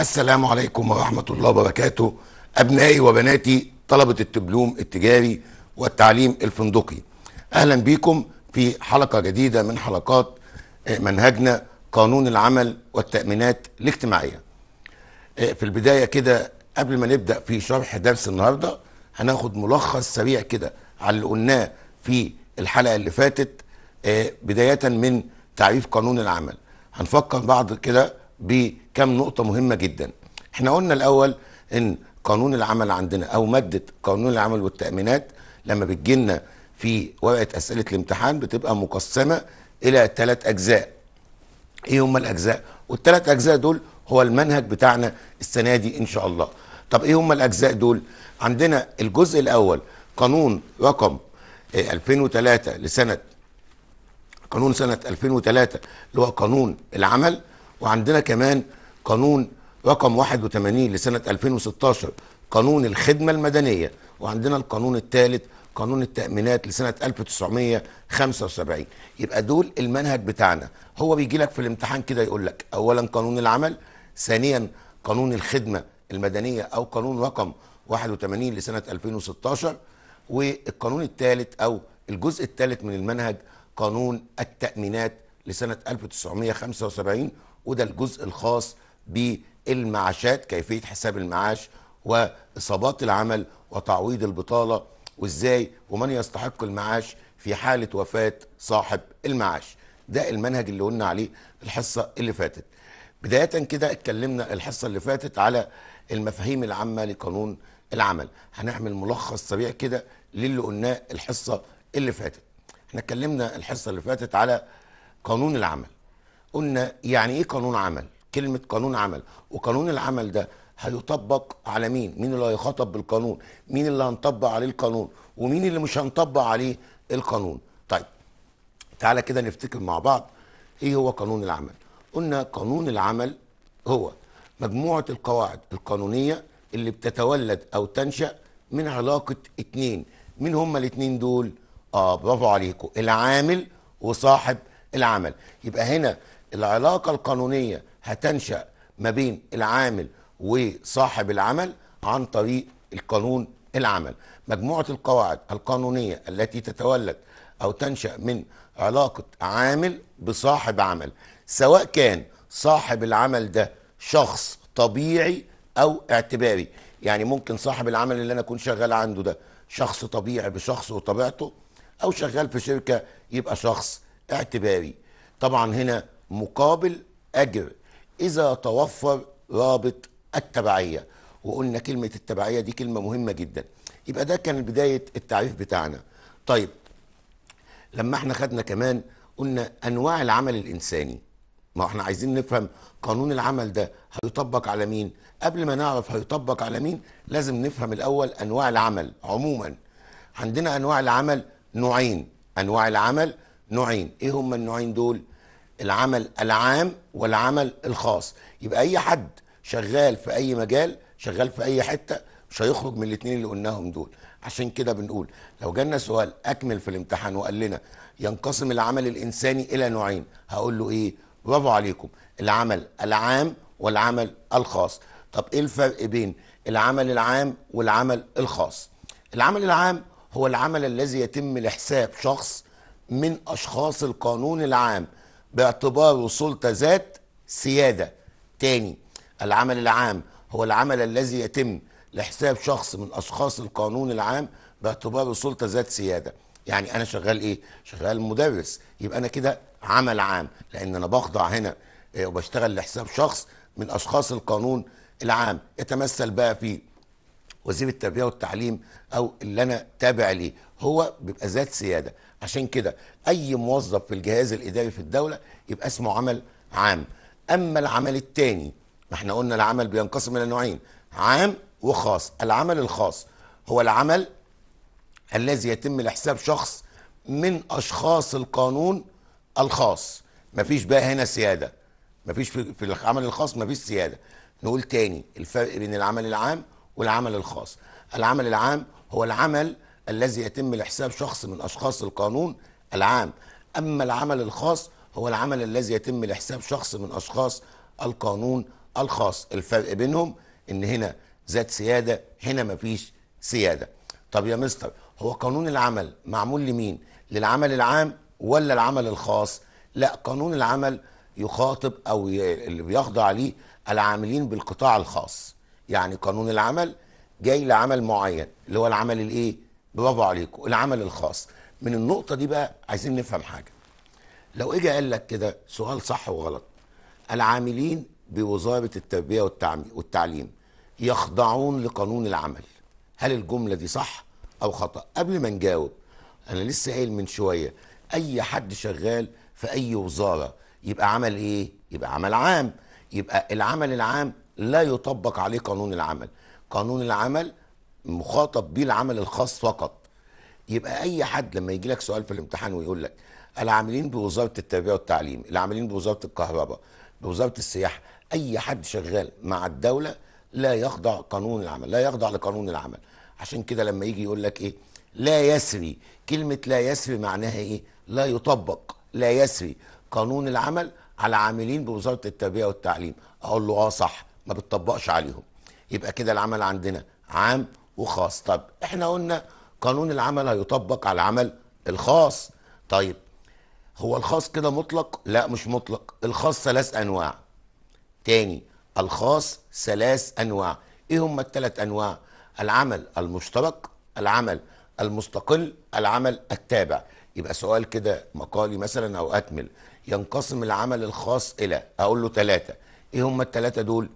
السلام عليكم ورحمة الله وبركاته أبنائي وبناتي طلبة التبلوم التجاري والتعليم الفندقي أهلا بكم في حلقة جديدة من حلقات آه، منهجنا قانون العمل والتأمينات الاجتماعية آه، في البداية كده قبل ما نبدأ في شرح درس النهاردة هناخد ملخص سريع كده على اللي قلناه في الحلقة اللي فاتت آه، بداية من تعريف قانون العمل هنفكر بعض كده ب كام نقطه مهمه جدا احنا قلنا الاول ان قانون العمل عندنا او ماده قانون العمل والتامينات لما بتجي لنا في ورقه اسئله الامتحان بتبقى مقسمه الى ثلاث اجزاء ايه هم الاجزاء والثلاث اجزاء دول هو المنهج بتاعنا السنه دي ان شاء الله طب ايه هم الاجزاء دول عندنا الجزء الاول قانون رقم 2003 آه، لسنه قانون سنه 2003 اللي هو قانون العمل وعندنا كمان قانون رقم 81 لسنة 2016 قانون الخدمة المدنية وعندنا القانون الثالث قانون التأمينات لسنة 1975 يبقى دول المنهج بتاعنا هو بيجي لك في الامتحان كده يقول لك أولا قانون العمل ثانيا قانون الخدمة المدنية أو قانون رقم 81 لسنة 2016 والقانون الثالث أو الجزء الثالث من المنهج قانون التأمينات لسنة 1975 وده الجزء الخاص بالمعاشات كيفيه حساب المعاش واصابات العمل وتعويض البطاله وازاي ومن يستحق المعاش في حاله وفاه صاحب المعاش ده المنهج اللي قلنا عليه الحصه اللي فاتت بدايه كده اتكلمنا الحصه اللي فاتت على المفاهيم العامه لقانون العمل هنعمل ملخص سريع كده للي قلناه الحصه اللي فاتت احنا اتكلمنا الحصه اللي فاتت على قانون العمل قلنا يعني ايه قانون عمل كلمه قانون عمل وقانون العمل ده هيطبق على مين مين اللي هيخاطب بالقانون مين اللي هنطبق عليه القانون ومين اللي مش هنطبق عليه القانون طيب تعالى كده نفتكر مع بعض ايه هو قانون العمل قلنا قانون العمل هو مجموعه القواعد القانونيه اللي بتتولد او تنشا من علاقه اتنين مين هما الاتنين دول اه برافو عليكم العامل وصاحب العمل يبقى هنا العلاقه القانونيه هتنشا ما بين العامل وصاحب العمل عن طريق القانون العمل مجموعه القواعد القانونيه التي تتولد او تنشا من علاقه عامل بصاحب عمل سواء كان صاحب العمل ده شخص طبيعي او اعتباري يعني ممكن صاحب العمل اللي انا اكون شغال عنده ده شخص طبيعي بشخصه وطبيعته او شغال في شركه يبقى شخص اعتباري طبعا هنا مقابل اجر إذا توفر رابط التبعية وقلنا كلمة التبعية دي كلمة مهمة جدا يبقى ده كان بداية التعريف بتاعنا طيب لما احنا خدنا كمان قلنا أنواع العمل الإنساني ما احنا عايزين نفهم قانون العمل ده هيطبق على مين قبل ما نعرف هيطبق على مين لازم نفهم الأول أنواع العمل عموما عندنا أنواع العمل نوعين أنواع العمل نوعين إيه هم النوعين دول العمل العام والعمل الخاص يبقى اي حد شغال في اي مجال شغال في اي حته مش هيخرج من الاثنين اللي قلناهم دول عشان كده بنقول لو جالنا سؤال اكمل في الامتحان وقال لنا ينقسم العمل الانساني الى نوعين هقول له ايه برافو عليكم العمل العام والعمل الخاص طب ايه الفرق بين العمل العام والعمل الخاص العمل العام هو العمل الذي يتم لحساب شخص من اشخاص القانون العام باعتباره سلطة ذات سيادة تاني العمل العام هو العمل الذي يتم لحساب شخص من أشخاص القانون العام باعتباره سلطة ذات سيادة يعني أنا شغال إيه؟ شغال مدرس يبقى أنا كده عمل عام لأن أنا بخضع هنا آه، وبشتغل لحساب شخص من أشخاص القانون العام يتمثل بقى في وزير التربية والتعليم أو اللي أنا تابع ليه هو بيبقى ذات سيادة عشان كده اي موظف في الجهاز الاداري في الدوله يبقى اسمه عمل عام اما العمل الثاني ما احنا قلنا العمل بينقسم الى نوعين عام وخاص العمل الخاص هو العمل الذي يتم لحساب شخص من اشخاص القانون الخاص مفيش بقى هنا سياده مفيش في العمل الخاص مفيش سياده نقول تاني الفرق بين العمل العام والعمل الخاص العمل العام هو العمل الذي يتم لحساب شخص من أشخاص القانون العام أما العمل الخاص هو العمل الذي يتم لحساب شخص من أشخاص القانون الخاص الفرق بينهم إن هنا ذات سيادة هنا مفيش سيادة طب يا مستر هو قانون العمل معمول لمين للعمل العام ولا العمل الخاص لا قانون العمل يخاطب او اللي بيخضع ليه العاملين بالقطاع الخاص يعني قانون العمل جاي لعمل معين اللي هو العمل الايه برافو عليكم العمل الخاص من النقطه دي بقى عايزين نفهم حاجه لو اجى قال لك كده سؤال صح وغلط العاملين بوزاره التربيه والتعليم يخضعون لقانون العمل هل الجمله دي صح او خطا قبل ما نجاوب انا لسه قايل من شويه اي حد شغال في اي وزاره يبقى عمل ايه يبقى عمل عام يبقى العمل العام لا يطبق عليه قانون العمل قانون العمل مخاطب بيه العمل الخاص فقط يبقى اي حد لما يجي لك سؤال في الامتحان ويقول لك العاملين بوزاره التربيه والتعليم العاملين بوزاره الكهرباء بوزاره السياحه اي حد شغال مع الدوله لا يخضع قانون العمل لا يخضع لقانون العمل عشان كده لما يجي يقول لك ايه لا يسري كلمه لا يسري معناها ايه لا يطبق لا يسري قانون العمل على عاملين بوزاره التربيه والتعليم اقول له اه صح ما بتطبقش عليهم يبقى كده العمل عندنا عام وخاص طب احنا قلنا قانون العمل هيطبق على العمل الخاص طيب هو الخاص كده مطلق لا مش مطلق الخاص ثلاث انواع تاني الخاص ثلاث انواع ايه هم الثلاث انواع العمل المشترك العمل المستقل العمل التابع يبقى سؤال كده مقالي مثلا او اكمل ينقسم العمل الخاص الى اقول له ثلاثه ايه هم الثلاثه دول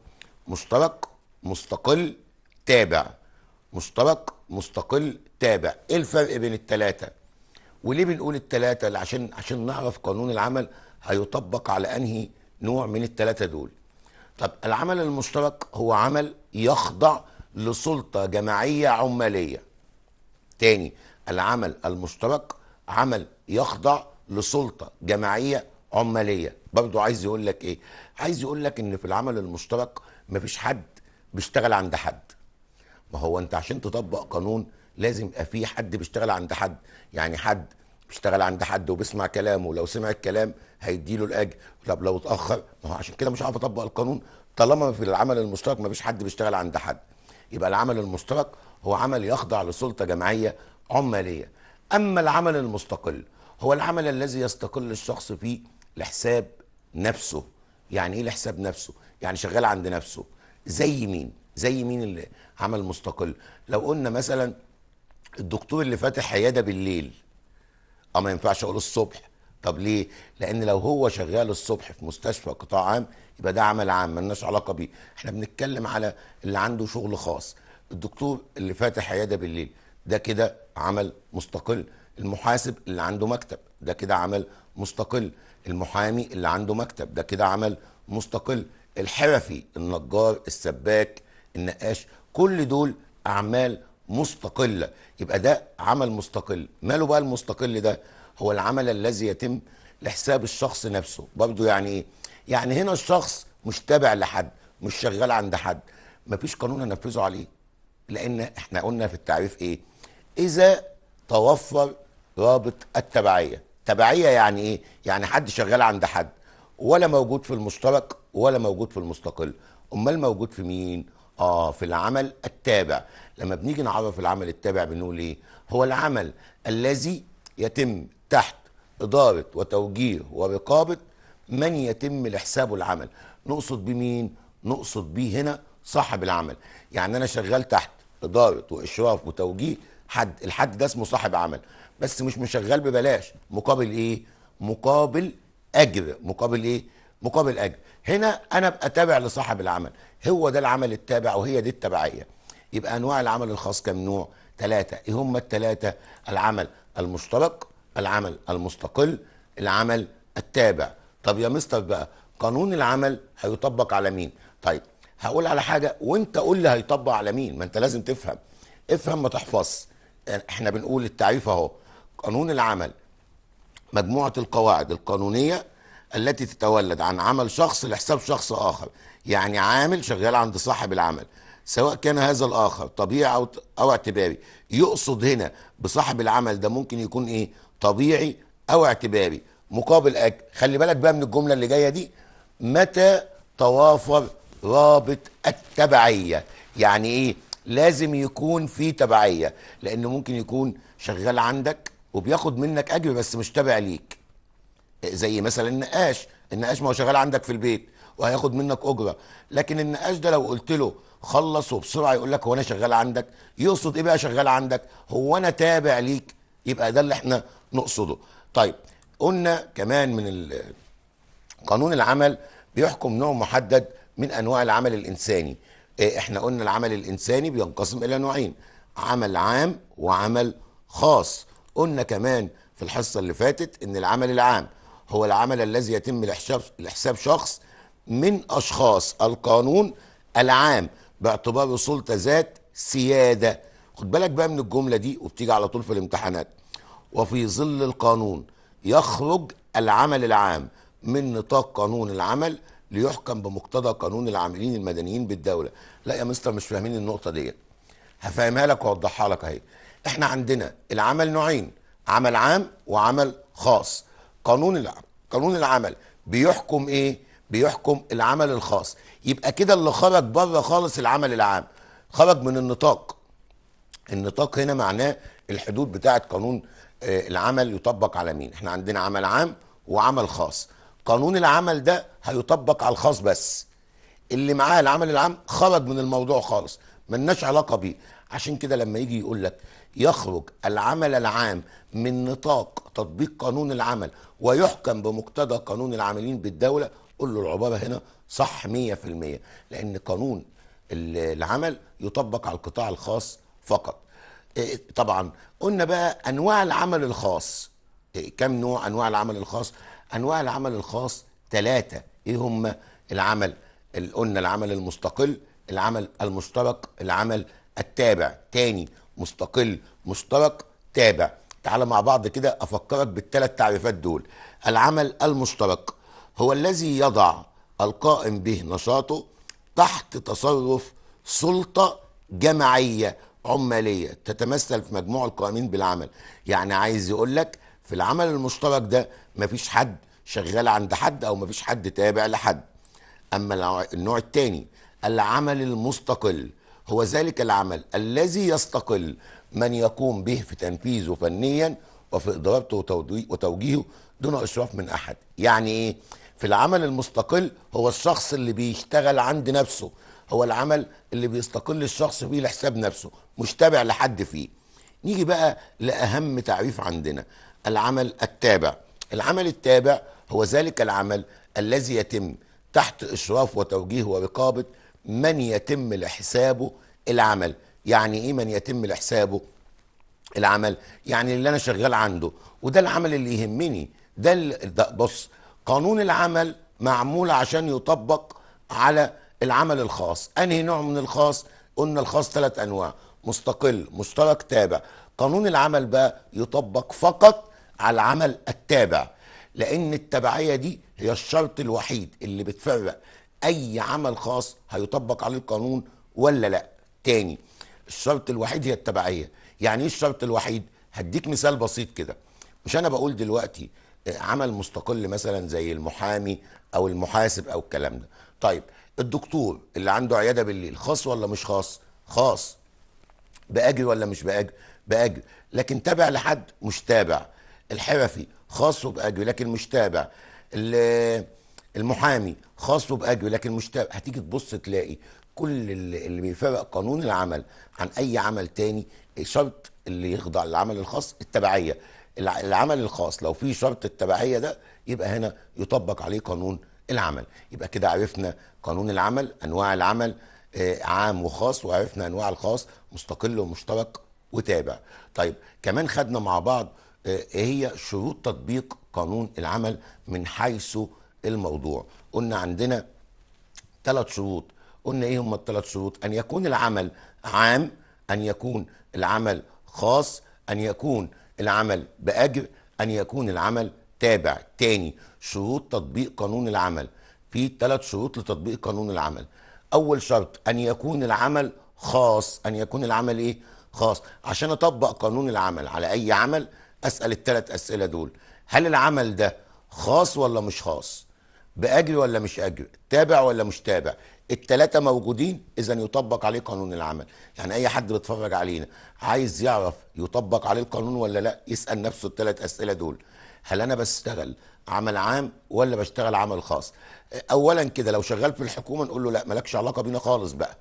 مشترك مستقل تابع مشترك مستقل تابع ايه الفرق بين الثلاثه وليه بنقول الثلاثه عشان عشان نعرف قانون العمل هيطبق على انهي نوع من الثلاثه دول طب العمل المشترك هو عمل يخضع لسلطه جماعيه عماليه تاني العمل المشترك عمل يخضع لسلطه جماعيه عماليه برضه عايز يقول لك ايه عايز يقول لك ان في العمل المشترك مفيش حد بيشتغل عند حد ما هو انت عشان تطبق قانون لازم يبقى في حد بيشتغل عند حد يعني حد بيشتغل عند حد وبيسمع كلامه لو سمع الكلام هيديله الاجر طب لو اتاخر ما هو عشان كده مش عارف اطبق القانون طالما في العمل المشترك ما فيش حد بيشتغل عند حد يبقى العمل المشترك هو عمل يخضع لسلطه جمعيه عماليه اما العمل المستقل هو العمل الذي يستقل الشخص فيه لحساب نفسه يعني ايه لحساب نفسه يعني شغال عند نفسه زي مين زي مين اللي عمل مستقل لو قلنا مثلا الدكتور اللي فاتح عياده بالليل اه ما ينفعش اقول الصبح طب ليه لان لو هو شغال الصبح في مستشفى قطاع عام يبقى ده عمل عام ملناش علاقه بيه احنا بنتكلم على اللي عنده شغل خاص الدكتور اللي فاتح عياده بالليل ده كده عمل مستقل المحاسب اللي عنده مكتب ده كده عمل مستقل المحامي اللي عنده مكتب ده كده عمل مستقل الحرفي النجار السباك النقاش كل دول اعمال مستقله يبقى ده عمل مستقل ماله بقى المستقل ده هو العمل الذي يتم لحساب الشخص نفسه برضه يعني ايه يعني هنا الشخص مش تابع لحد مش شغال عند حد مفيش قانون هنفذه عليه لان احنا قلنا في التعريف ايه اذا توفر رابط التبعيه تبعيه يعني ايه يعني حد شغال عند حد ولا موجود في المشترك ولا موجود في المستقل امال موجود في مين اه في العمل التابع لما بنيجي نعرف العمل التابع بنقول ايه هو العمل الذي يتم تحت اداره وتوجيه ورقابه من يتم لحسابه العمل نقصد بمين نقصد بيه هنا صاحب العمل يعني انا شغال تحت اداره واشراف وتوجيه حد الحد ده اسمه صاحب عمل بس مش مشغال ببلاش مقابل ايه مقابل اجر مقابل ايه مقابل اجر هنا انا ابقى تابع لصاحب العمل هو ده العمل التابع وهي دي التبعيه يبقى انواع العمل الخاص كم نوع ثلاثه ايه هم الثلاثه العمل المشترك العمل المستقل العمل التابع طب يا مستر بقى قانون العمل هيطبق على مين طيب هقول على حاجه وانت قول لي هيطبق على مين ما انت لازم تفهم افهم ما تحفظ احنا بنقول التعريف اهو قانون العمل مجموعه القواعد القانونيه التي تتولد عن عمل شخص لحساب شخص آخر يعني عامل شغال عند صاحب العمل سواء كان هذا الآخر طبيعي أو, أو اعتباري يقصد هنا بصاحب العمل ده ممكن يكون إيه طبيعي أو اعتباري مقابل أجل خلي بالك بقى من الجملة اللي جاية دي متى توافر رابط التبعية يعني إيه لازم يكون في تبعية لأنه ممكن يكون شغال عندك وبياخد منك أجر بس مش تابع ليك زي مثلا النقاش النقاش ما هو شغال عندك في البيت وهياخد منك اجره لكن النقاش ده لو قلت له خلص وبسرعه يقول لك هو انا شغال عندك يقصد ايه بقى شغال عندك هو انا تابع ليك يبقى ده اللي احنا نقصده طيب قلنا كمان من قانون العمل بيحكم نوع محدد من انواع العمل الانساني آه، احنا قلنا العمل الانساني بينقسم الى نوعين عمل عام وعمل خاص قلنا كمان في الحصه اللي فاتت ان العمل العام هو العمل الذي يتم لحساب شخص من أشخاص القانون العام باعتباره سلطة ذات سيادة خد بالك بقى من الجملة دي وبتيجي على طول في الامتحانات وفي ظل القانون يخرج العمل العام من نطاق قانون العمل ليحكم بمقتضى قانون العاملين المدنيين بالدولة لا يا مستر مش فاهمين النقطة ديت هفهمها لك واوضحها لك اهي احنا عندنا العمل نوعين عمل عام وعمل خاص قانون العمل قانون العمل بيحكم ايه بيحكم العمل الخاص يبقى كده اللي خرج بره خالص العمل العام خرج من النطاق النطاق هنا معناه الحدود بتاعه قانون آه، العمل يطبق على مين احنا عندنا عمل عام وعمل خاص قانون العمل ده هيطبق على الخاص بس اللي معاه العمل العام خرج من الموضوع خالص ملناش علاقه بيه عشان كده لما يجي يقول لك يخرج العمل العام من نطاق تطبيق قانون العمل ويحكم بمقتضى قانون العاملين بالدولة قول له العبارة هنا صح 100% لأن قانون العمل يطبق على القطاع الخاص فقط إيه، طبعا قلنا بقى أنواع العمل الخاص إيه، كم نوع أنواع العمل الخاص أنواع العمل الخاص ثلاثة إيه هم العمل قلنا العمل المستقل العمل المشترك العمل التابع تاني مستقل مشترك تابع تعال مع بعض كده افكرك بالثلاث تعريفات دول العمل المشترك هو الذي يضع القائم به نشاطه تحت تصرف سلطه جماعيه عماليه تتمثل في مجموع القائمين بالعمل يعني عايز يقول لك في العمل المشترك ده مفيش حد شغال عند حد او مفيش حد تابع لحد اما النوع الثاني العمل المستقل هو ذلك العمل الذي يستقل من يقوم به في تنفيذه فنيا وفي إدارته وتوجيهه دون إشراف من أحد يعني إيه؟ في العمل المستقل هو الشخص اللي بيشتغل عند نفسه هو العمل اللي بيستقل الشخص فيه لحساب نفسه مش تابع لحد فيه نيجي بقى لأهم تعريف عندنا العمل التابع العمل التابع هو ذلك العمل الذي يتم تحت إشراف وتوجيه ورقابة من يتم لحسابه العمل يعني ايه من يتم لحسابه العمل يعني اللي انا شغال عنده وده العمل اللي يهمني ده, ال... ده بص قانون العمل معمول عشان يطبق على العمل الخاص انهي نوع من الخاص قلنا الخاص ثلاث انواع مستقل مشترك تابع قانون العمل بقى يطبق فقط على العمل التابع لان التبعيه دي هي الشرط الوحيد اللي بتفرق اي عمل خاص هيطبق عليه القانون ولا لا تاني الشرط الوحيد هي التبعيه يعني ايه الشرط الوحيد هديك مثال بسيط كده مش انا بقول دلوقتي آه، عمل مستقل مثلا زي المحامي او المحاسب او الكلام ده طيب الدكتور اللي عنده عياده بالليل خاص ولا مش خاص خاص باجر ولا مش باجر باجر لكن تابع لحد مش تابع الحرفي خاص وباجر لكن مش تابع المحامي خاصه باجره لكن مش هتيجي تبص تلاقي كل اللي بيفرق قانون العمل عن اي عمل تاني شرط اللي يخضع للعمل الخاص التبعيه العمل الخاص لو في شرط التبعيه ده يبقى هنا يطبق عليه قانون العمل يبقى كده عرفنا قانون العمل انواع العمل آه، عام وخاص وعرفنا انواع الخاص مستقل ومشترك وتابع طيب كمان خدنا مع بعض آه، ايه هي شروط تطبيق قانون العمل من حيث الموضوع قلنا عندنا ثلاث شروط قلنا ايه هم الثلاث شروط ان يكون العمل عام ان يكون العمل خاص ان يكون العمل باجر ان يكون العمل تابع تاني شروط تطبيق قانون العمل في ثلاث شروط لتطبيق قانون العمل اول شرط ان يكون العمل خاص ان يكون العمل ايه خاص عشان اطبق قانون العمل على اي عمل اسال الثلاث اسئله دول هل العمل ده خاص ولا مش خاص باجر ولا مش اجر تابع ولا مش تابع التلاتة موجودين اذا يطبق عليه قانون العمل يعني اي حد بيتفرج علينا عايز يعرف يطبق عليه القانون ولا لا يسال نفسه التلات اسئله دول هل انا بشتغل عمل عام ولا بشتغل عمل خاص اولا كده لو شغال في الحكومه نقول له لا مالكش علاقه بينا خالص بقى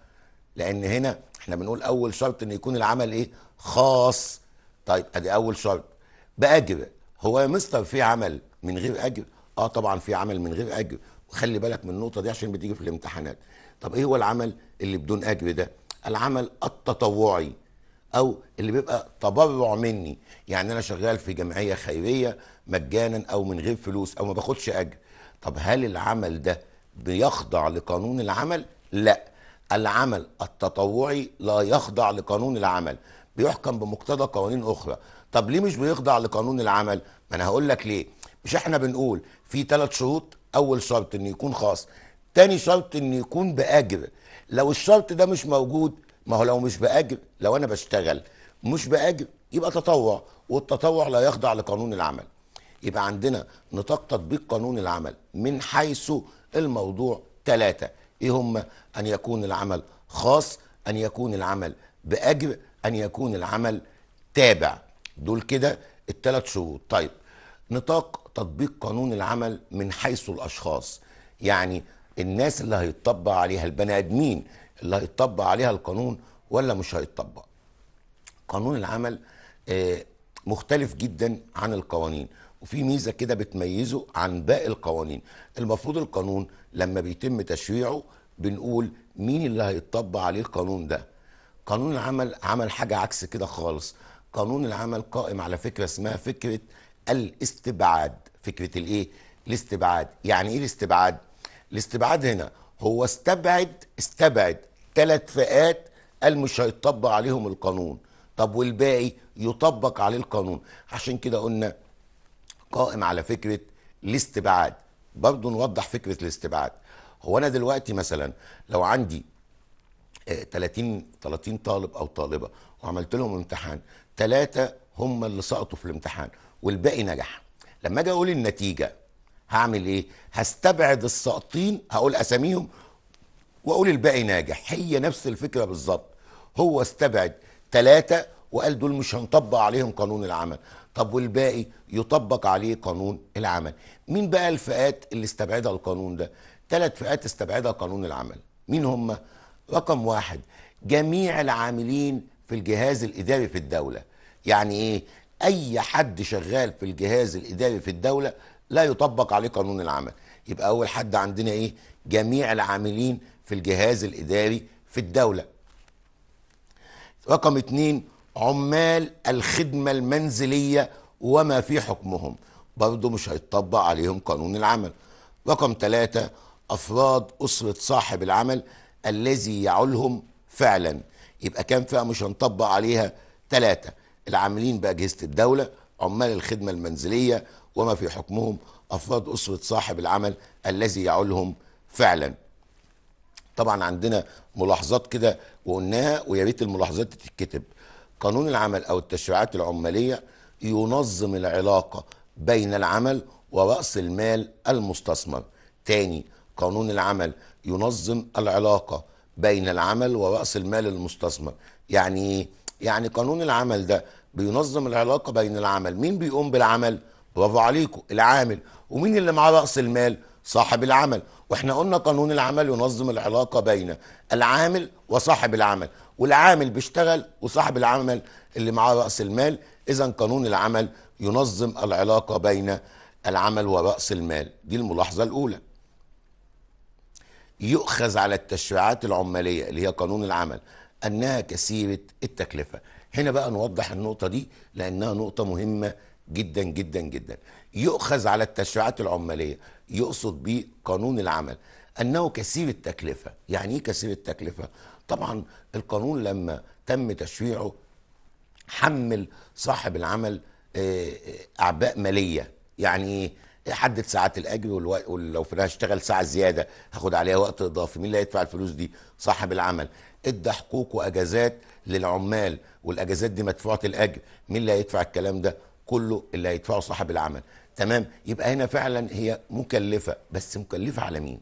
لان هنا احنا بنقول اول شرط ان يكون العمل ايه خاص طيب ادي اول شرط باجر هو يا مستر في عمل من غير اجر اه طبعا في عمل من غير اجر وخلي بالك من النقطه دي عشان بتيجي في الامتحانات طب ايه هو العمل اللي بدون اجر ده العمل التطوعي او اللي بيبقى تبرع مني يعني انا شغال في جمعيه خيريه مجانا او من غير فلوس او ما باخدش اجر طب هل العمل ده بيخضع لقانون العمل لا العمل التطوعي لا يخضع لقانون العمل بيحكم بمقتضى قوانين اخرى طب ليه مش بيخضع لقانون العمل ما انا هقول لك ليه مش احنا بنقول في ثلاث شروط اول شرط انه يكون خاص تاني شرط انه يكون باجر لو الشرط ده مش موجود ما هو لو مش باجر لو انا بشتغل مش باجر يبقى تطوع والتطوع لا يخضع لقانون العمل يبقى عندنا نطاق تطبيق قانون العمل من حيث الموضوع ثلاثة ايه هم ان يكون العمل خاص ان يكون العمل باجر ان يكون العمل تابع دول كده الثلاث شروط طيب نطاق تطبيق قانون العمل من حيث الاشخاص يعني الناس اللي هيتطبق عليها البني ادمين اللي هيتطبق عليها القانون ولا مش هيتطبق قانون العمل آه، مختلف جدا عن القوانين وفي ميزه كده بتميزه عن باقي القوانين المفروض القانون لما بيتم تشريعه بنقول مين اللي هيتطبق عليه القانون ده قانون العمل عمل حاجه عكس كده خالص قانون العمل قائم على فكره اسمها فكره الاستبعاد فكره الايه الاستبعاد يعني ايه الاستبعاد الاستبعاد هنا هو استبعد استبعد ثلاث فئات قال مش هيطبق عليهم القانون طب والباقي يطبق عليه القانون عشان كده قلنا قائم على فكره الاستبعاد برضه نوضح فكره الاستبعاد هو انا دلوقتي مثلا لو عندي 30 آه، 30 طالب او طالبه وعملت لهم امتحان ثلاثه هم اللي سقطوا في الامتحان والباقي نجح لما اجي اقول النتيجه هعمل ايه هستبعد الساقطين هقول اساميهم واقول الباقي ناجح هي نفس الفكره بالظبط هو استبعد ثلاثه وقال دول مش هنطبق عليهم قانون العمل طب والباقي يطبق عليه قانون العمل مين بقى الفئات اللي استبعدها القانون ده ثلاث فئات استبعدها قانون العمل مين هم رقم واحد جميع العاملين في الجهاز الاداري في الدوله يعني ايه اي حد شغال في الجهاز الاداري في الدوله لا يطبق عليه قانون العمل يبقى اول حد عندنا ايه جميع العاملين في الجهاز الاداري في الدوله رقم اتنين عمال الخدمه المنزليه وما في حكمهم برضه مش هيطبق عليهم قانون العمل رقم ثلاثة أفراد أسرة صاحب العمل الذي يعولهم فعلا يبقى كام فئة مش هنطبق عليها ثلاثة العاملين باجهزه الدوله عمال الخدمه المنزليه وما في حكمهم افراد اسره صاحب العمل الذي يعولهم فعلا طبعا عندنا ملاحظات كده وقلناها ويا ريت الملاحظات تتكتب قانون العمل او التشريعات العماليه ينظم العلاقه بين العمل ورأس المال المستثمر تاني قانون العمل ينظم العلاقة بين العمل ورأس المال المستثمر يعني ايه يعني قانون العمل ده بينظم العلاقه بين العمل مين بيقوم بالعمل برافو عليكم العامل ومين اللي معاه راس المال صاحب العمل واحنا قلنا قانون العمل ينظم العلاقه بين العامل وصاحب العمل والعامل بيشتغل وصاحب العمل اللي معاه راس المال اذا قانون العمل ينظم العلاقه بين العمل وراس المال دي الملاحظه الاولى يؤخذ على التشريعات العماليه اللي هي قانون العمل أنها كثيرة التكلفة هنا بقى نوضح النقطة دي لأنها نقطة مهمة جدا جدا جدا يؤخذ على التشريعات العمالية يقصد به قانون العمل أنه كثير التكلفة يعني إيه كثير التكلفة؟ طبعا القانون لما تم تشريعه حمل صاحب العمل آه، آه، أعباء مالية يعني إيه؟ حدد ساعات الاجر ولو انا اشتغل ساعه زياده هاخد عليها وقت اضافي مين اللي هيدفع الفلوس دي صاحب العمل ادى حقوق واجازات للعمال والاجازات دي مدفوعه الاجر مين اللي هيدفع الكلام ده كله اللي هيدفعه صاحب العمل تمام يبقى هنا فعلا هي مكلفه بس مكلفه على مين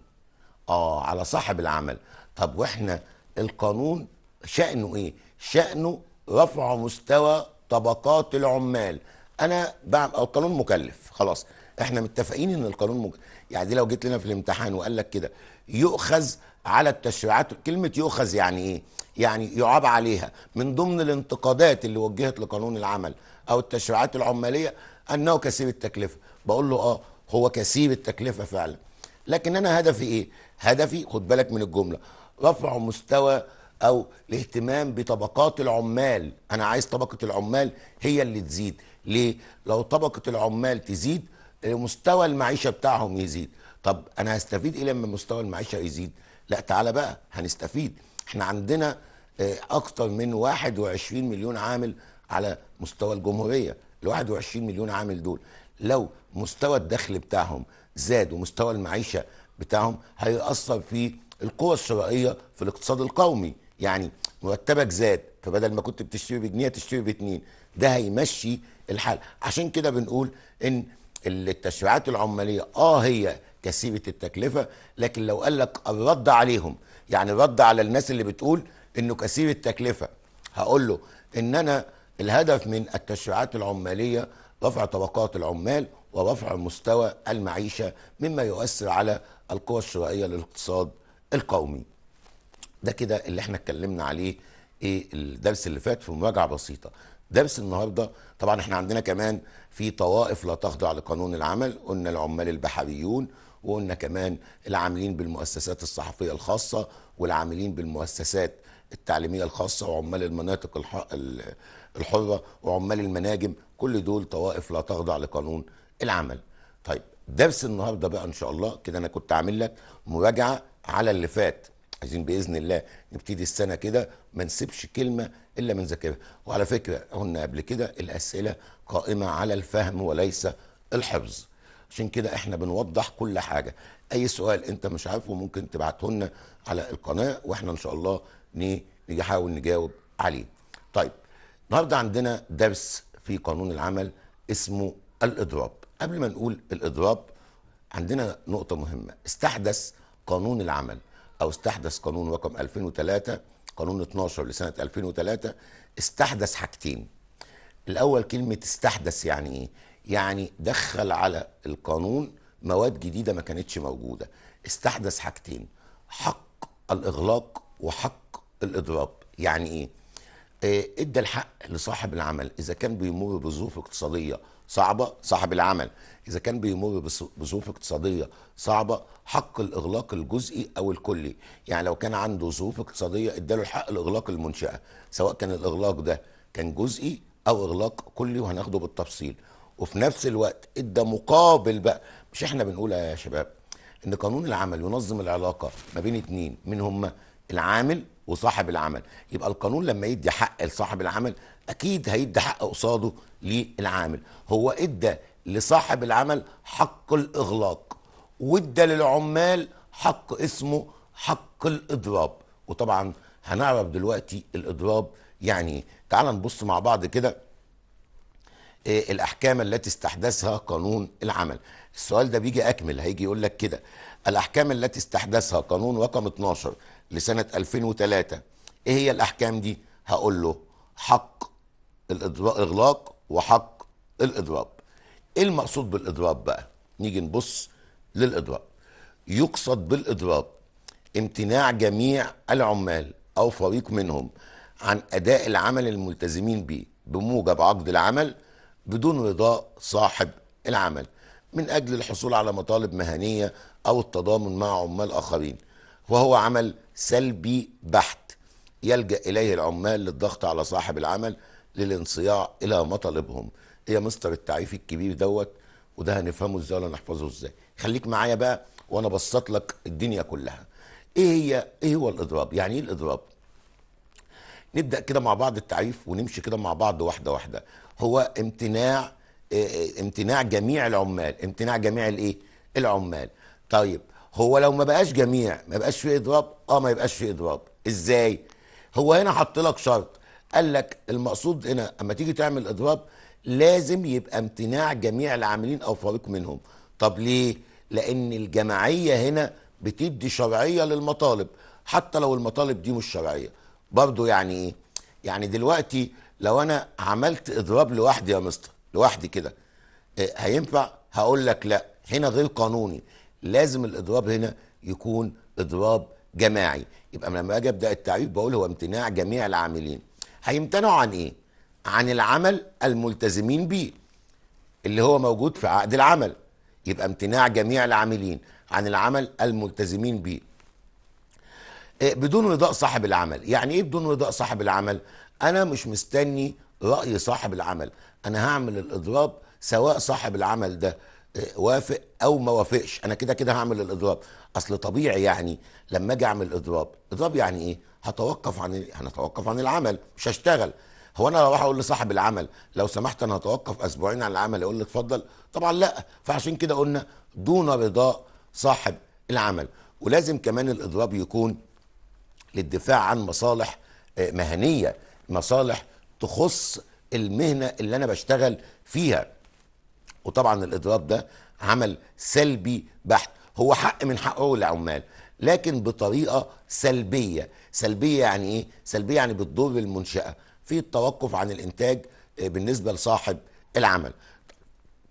اه على صاحب العمل طب واحنا القانون شأنه ايه شأنه رفع مستوى طبقات العمال انا بعمل القانون مكلف خلاص احنا متفقين ان القانون مكلف يعني لو جيت لنا في الامتحان وقال لك كده يؤخذ على التشريعات كلمة يؤخذ يعني إيه؟ يعني يعاب عليها من ضمن الانتقادات اللي وجهت لقانون العمل أو التشريعات العمالية أنه كثير التكلفة بقول له آه هو كثير التكلفة فعلا لكن أنا هدفي إيه؟ هدفي خد بالك من الجملة رفع مستوى أو الاهتمام بطبقات العمال أنا عايز طبقة العمال هي اللي تزيد ليه؟ لو طبقة العمال تزيد مستوى المعيشة بتاعهم يزيد طب أنا هستفيد إيه لما مستوى المعيشة يزيد؟ لا تعالى بقى هنستفيد احنا عندنا آه، اكتر من 21 مليون عامل على مستوى الجمهوريه ال 21 مليون عامل دول لو مستوى الدخل بتاعهم زاد ومستوى المعيشه بتاعهم هيأثر في القوى الشرائية في الاقتصاد القومي يعني مرتبك زاد فبدل ما كنت بتشتري بجنيه تشتري باتنين ده هيمشي الحال عشان كده بنقول ان التشريعات العمالية اه هي كسيبة التكلفه لكن لو قال لك الرد عليهم يعني الرد على الناس اللي بتقول انه كثير التكلفه هقول له ان انا الهدف من التشريعات العماليه رفع طبقات العمال ورفع مستوى المعيشه مما يؤثر على القوى الشرائيه للاقتصاد القومي ده كده اللي احنا اتكلمنا عليه ايه الدرس اللي فات في مراجعه بسيطه درس النهارده طبعا احنا عندنا كمان في طوائف لا تخضع لقانون العمل قلنا العمال البحريون وقلنا كمان العاملين بالمؤسسات الصحفية الخاصة والعاملين بالمؤسسات التعليمية الخاصة وعمال المناطق الحرة وعمال المناجم كل دول طوائف لا تخضع لقانون العمل طيب درس النهاردة بقى إن شاء الله كده أنا كنت عامل لك مراجعة على اللي فات عايزين باذن الله نبتدي السنه كده ما نسيبش كلمه الا من ذاكرها وعلى فكره قلنا قبل كده الاسئله قائمه على الفهم وليس الحفظ عشان كده احنا بنوضح كل حاجه اي سؤال انت مش عارفه ممكن تبعته لنا على القناه واحنا ان شاء الله نحاول نجاوب عليه طيب النهارده عندنا درس في قانون العمل اسمه الاضراب قبل ما نقول الاضراب عندنا نقطه مهمه استحدث قانون العمل او استحدث قانون رقم 2003 قانون 12 لسنه 2003 استحدث حاجتين الاول كلمه استحدث يعني ايه يعني دخل على القانون مواد جديدة ما كانتش موجودة استحدث حاجتين حق الإغلاق وحق الإضراب يعني إيه؟ آه، ادى الحق لصاحب العمل اذا كان بيمر بظروف اقتصاديه صعبه صاحب العمل اذا كان بيمر بظروف اقتصاديه صعبه حق الاغلاق الجزئي او الكلي يعني لو كان عنده ظروف اقتصاديه اداله الحق لاغلاق المنشاه سواء كان الاغلاق ده كان جزئي او اغلاق كلي وهناخده بالتفصيل وفي نفس الوقت ادى مقابل بقى مش احنا بنقول يا شباب ان قانون العمل ينظم العلاقه ما بين اتنين منهم هما العامل وصاحب العمل يبقى القانون لما يدي حق لصاحب العمل اكيد هيدي حق قصاده للعامل هو ادى لصاحب العمل حق الاغلاق وادى للعمال حق اسمه حق الاضراب وطبعا هنعرف دلوقتي الاضراب يعني تعال نبص مع بعض كده إيه الأحكام التي استحدثها قانون العمل السؤال ده بيجي أكمل هيجي يقول لك كده الأحكام التي استحدثها قانون رقم 12 لسنة 2003 إيه هي الأحكام دي هقول له حق الإغلاق وحق الإضراب إيه المقصود بالإضراب بقى نيجي نبص للإضراب يقصد بالإضراب امتناع جميع العمال أو فريق منهم عن أداء العمل الملتزمين به بموجب عقد العمل بدون رضا صاحب العمل من أجل الحصول على مطالب مهنية أو التضامن مع عمال آخرين وهو عمل سلبي بحت يلجأ إليه العمال للضغط على صاحب العمل للانصياع إلى مطالبهم يا مستر التعريف الكبير دوت وده هنفهمه ازاي ولا نحفظه ازاي خليك معايا بقى وانا بسط لك الدنيا كلها ايه هي ايه هو الاضراب يعني ايه الاضراب نبدا كده مع بعض التعريف ونمشي كده مع بعض واحده واحده هو امتناع آه، آه، امتناع جميع العمال امتناع جميع الايه العمال طيب هو لو ما بقاش جميع ما بقاش فيه اضراب اه ما يبقاش فيه اضراب ازاي هو هنا حط لك شرط قال لك المقصود هنا اما تيجي تعمل اضراب لازم يبقى امتناع جميع العاملين او فريق منهم طب ليه لان الجماعيه هنا بتدي شرعيه للمطالب حتى لو المطالب دي مش شرعيه برضه يعني ايه يعني دلوقتي لو انا عملت اضراب لوحدي يا مستر لوحدي كده آه، هينفع هقول لك لا هنا غير قانوني لازم الاضراب هنا يكون اضراب جماعي يبقى لما اجي ابدا التعريف بقول هو امتناع جميع العاملين هيمتنعوا عن ايه عن العمل الملتزمين به اللي هو موجود في عقد العمل يبقى امتناع جميع العاملين عن العمل الملتزمين به آه، بدون رضاء صاحب العمل يعني ايه بدون رضاء صاحب العمل انا مش مستني راي صاحب العمل انا هعمل الاضراب سواء صاحب العمل ده آه، وافق او ما وافقش انا كده كده هعمل الاضراب اصل طبيعي يعني لما اجي اعمل اضراب اضراب يعني ايه هتوقف عن هنتوقف عن العمل مش هشتغل هو انا راح اقول لصاحب العمل لو سمحت انا هتوقف اسبوعين عن العمل يقول لي اتفضل طبعا لا فعشان كده قلنا دون رضاء صاحب العمل ولازم كمان الاضراب يكون للدفاع عن مصالح آه، مهنيه مصالح تخص المهنه اللي انا بشتغل فيها وطبعا الاضراب ده عمل سلبي بحت هو حق من حقه العمال لكن بطريقه سلبيه سلبيه يعني ايه سلبيه يعني بتضر المنشاه في التوقف عن الانتاج آه، بالنسبه لصاحب العمل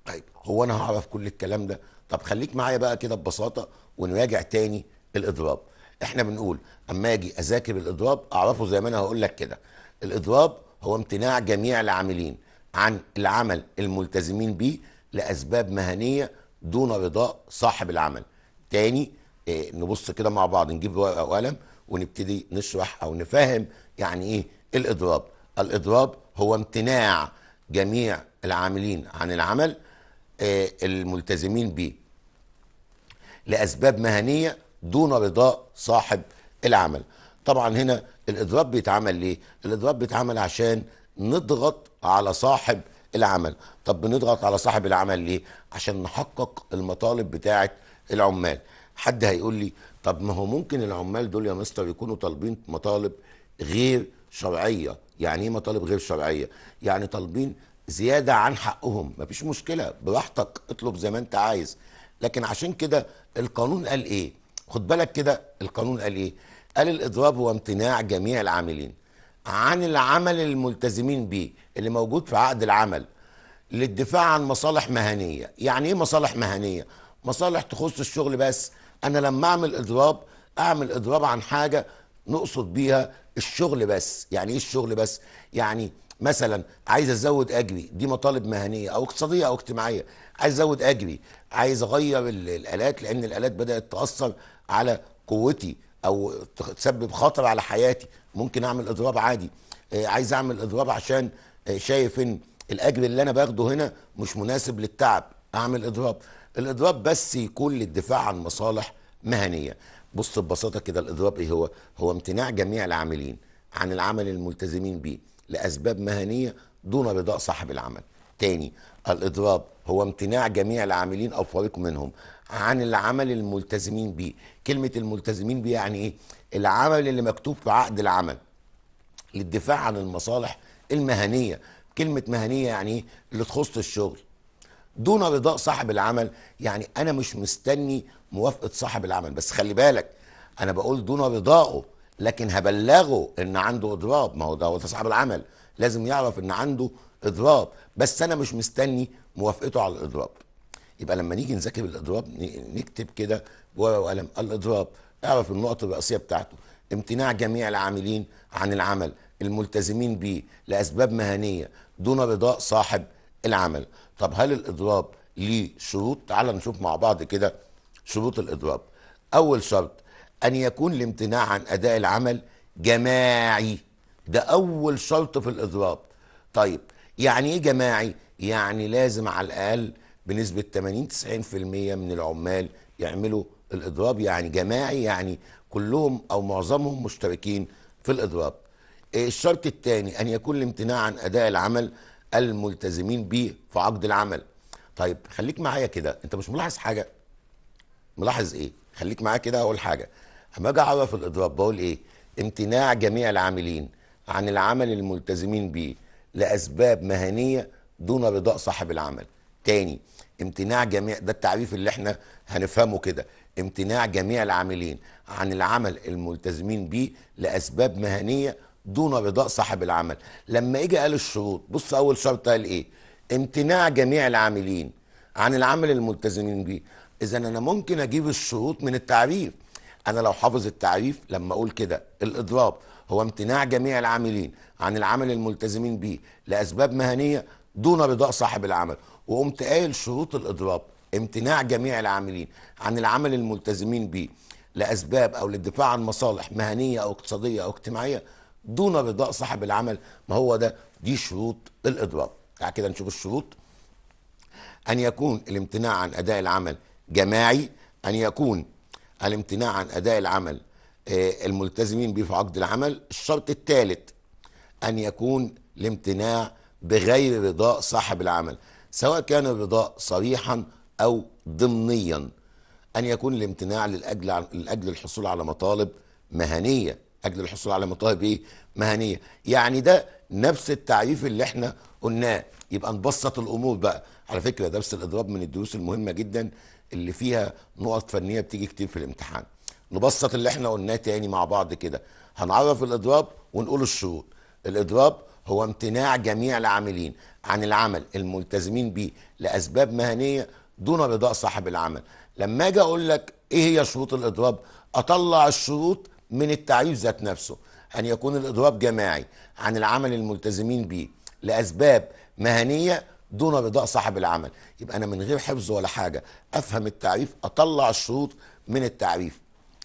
طيب هو انا هعرف كل الكلام ده طب خليك معايا بقى كده ببساطه ونراجع تاني الاضراب احنا بنقول اما اجي اذاكر الاضراب اعرفه زي ما انا هقول لك كده الاضراب هو امتناع جميع العاملين عن العمل الملتزمين به لاسباب مهنيه دون رضاء صاحب العمل تاني آه، نبص كده مع بعض نجيب ورقه وقلم ونبتدي نشرح او نفهم يعني ايه الاضراب الاضراب هو امتناع جميع العاملين عن العمل آه، الملتزمين به لاسباب مهنيه دون رضاء صاحب العمل طبعا هنا الاضراب بيتعمل ليه الاضراب بيتعمل عشان نضغط على صاحب العمل طب بنضغط على صاحب العمل ليه عشان نحقق المطالب بتاعه العمال حد هيقول لي طب ما هو ممكن العمال دول يا مستر يكونوا طالبين مطالب غير شرعيه يعني ايه مطالب غير شرعيه يعني طالبين زياده عن حقهم مفيش مشكله براحتك اطلب زي ما انت عايز لكن عشان كده القانون قال ايه خد بالك كده القانون قال ايه قال الاضراب هو امتناع جميع العاملين عن العمل الملتزمين به اللي موجود في عقد العمل للدفاع عن مصالح مهنيه يعني ايه مصالح مهنيه مصالح تخص الشغل بس انا لما اعمل اضراب اعمل اضراب عن حاجه نقصد بيها الشغل بس يعني ايه الشغل بس يعني مثلا عايز ازود اجري دي مطالب مهنيه او اقتصاديه او اجتماعيه عايز ازود اجري عايز اغير الالات لان الالات بدات تاثر على قوتي او تسبب خطر على حياتي ممكن اعمل اضراب عادي آه، عايز اعمل اضراب عشان آه، شايف ان الاجر اللي انا باخده هنا مش مناسب للتعب اعمل اضراب الاضراب بس يكون للدفاع عن مصالح مهنيه بص ببساطه كده الاضراب ايه هو هو امتناع جميع العاملين عن العمل الملتزمين به لاسباب مهنيه دون رضاء صاحب العمل تاني الاضراب هو امتناع جميع العاملين او فريق منهم عن العمل الملتزمين بيه كلمة الملتزمين بيه يعني إيه العمل اللي مكتوب في عقد العمل للدفاع عن المصالح المهنية كلمة مهنية يعني إيه اللي تخص الشغل دون رضاء صاحب العمل يعني أنا مش مستني موافقة صاحب العمل بس خلي بالك أنا بقول دون رضاءه لكن هبلغه إن عنده إضراب ما هو ده صاحب العمل لازم يعرف إن عنده إضراب بس أنا مش مستني موافقته على الإضراب يبقى لما نيجي نذاكر الاضراب نكتب كده بورقه وقلم الاضراب اعرف النقط الرئيسيه بتاعته امتناع جميع العاملين عن العمل الملتزمين به لاسباب مهنيه دون رضاء صاحب العمل طب هل الاضراب ليه شروط تعال نشوف مع بعض كده شروط الاضراب اول شرط ان يكون الامتناع عن اداء العمل جماعي ده اول شرط في الاضراب طيب يعني ايه جماعي يعني لازم على الاقل بنسبه 80 90% من العمال يعملوا الاضراب يعني جماعي يعني كلهم او معظمهم مشتركين في الاضراب. آه، الشرط الثاني ان يكون الامتناع عن اداء العمل الملتزمين به في عقد العمل. طيب خليك معايا كده انت مش ملاحظ حاجه؟ ملاحظ ايه؟ خليك معايا كده اقول حاجه. اما اجي اعرف الاضراب بقول ايه؟ امتناع جميع العاملين عن العمل الملتزمين به لاسباب مهنيه دون رضاء صاحب العمل. تاني امتناع جميع ده التعريف اللي احنا هنفهمه كده امتناع جميع العاملين عن العمل الملتزمين به لاسباب مهنيه دون رضاء صاحب العمل لما اجي قال الشروط بص اول شرط قال ايه امتناع جميع العاملين عن العمل الملتزمين به اذا انا ممكن اجيب الشروط من التعريف انا لو حافظ التعريف لما اقول كده الاضراب هو امتناع جميع العاملين عن العمل الملتزمين به لاسباب مهنيه دون رضاء صاحب العمل وقمت قايل شروط الاضراب امتناع جميع العاملين عن العمل الملتزمين به لاسباب او للدفاع عن مصالح مهنيه او اقتصاديه او اجتماعيه دون رضاء صاحب العمل ما هو ده دي شروط الاضراب تعال كده نشوف الشروط ان يكون الامتناع عن اداء العمل جماعي ان يكون الامتناع عن اداء العمل آه، الملتزمين به في عقد العمل الشرط الثالث ان يكون الامتناع بغير رضاء صاحب العمل سواء كان الرضاء صريحا أو ضمنيا أن يكون الامتناع للأجل, لأجل الحصول على مطالب مهنية أجل الحصول على مطالب إيه؟ مهنية يعني ده نفس التعريف اللي احنا قلناه يبقى نبسط الأمور بقى على فكرة درس الإضراب من الدروس المهمة جدا اللي فيها نقط فنية بتيجي كتير في الامتحان نبسط اللي احنا قلناه تاني مع بعض كده هنعرف الإضراب ونقول الشروط الإضراب هو امتناع جميع العاملين عن العمل الملتزمين به لأسباب مهنية دون رضاء صاحب العمل لما أجي أقول لك إيه هي شروط الإضراب أطلع الشروط من التعريف ذات نفسه أن يكون الإضراب جماعي عن العمل الملتزمين به لأسباب مهنية دون رضاء صاحب العمل يبقى أنا من غير حفظ ولا حاجة أفهم التعريف أطلع الشروط من التعريف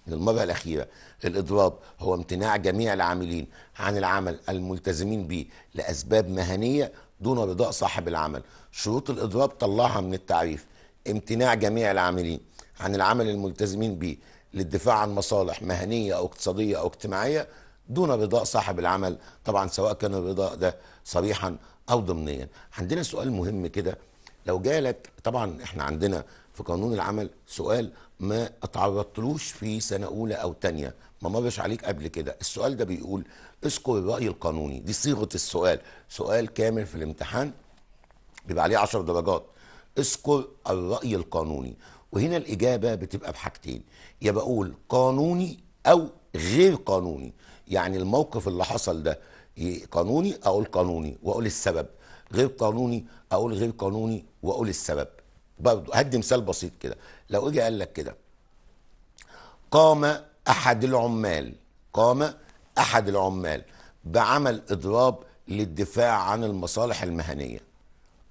للمرة الأخيرة الإضراب هو امتناع جميع العاملين عن العمل الملتزمين به لأسباب مهنية دون رضاء صاحب العمل شروط الإضراب طلعها من التعريف امتناع جميع العاملين عن العمل الملتزمين به للدفاع عن مصالح مهنية أو اقتصادية أو اجتماعية دون رضاء صاحب العمل طبعا سواء كان الرضاء ده صريحا أو ضمنيا عندنا سؤال مهم كده لو جالك طبعا احنا عندنا في قانون العمل سؤال ما اتعرضتلوش في سنه اولى او تانية ما مرش عليك قبل كده السؤال ده بيقول اذكر الراي القانوني دي صيغه السؤال سؤال كامل في الامتحان بيبقى عليه 10 درجات اذكر الراي القانوني وهنا الاجابه بتبقى بحاجتين يا بقول قانوني او غير قانوني يعني الموقف اللي حصل ده قانوني اقول قانوني واقول السبب غير قانوني اقول غير قانوني واقول السبب هدي مثال بسيط كده لو اجي قال لك كده قام احد العمال قام احد العمال بعمل اضراب للدفاع عن المصالح المهنيه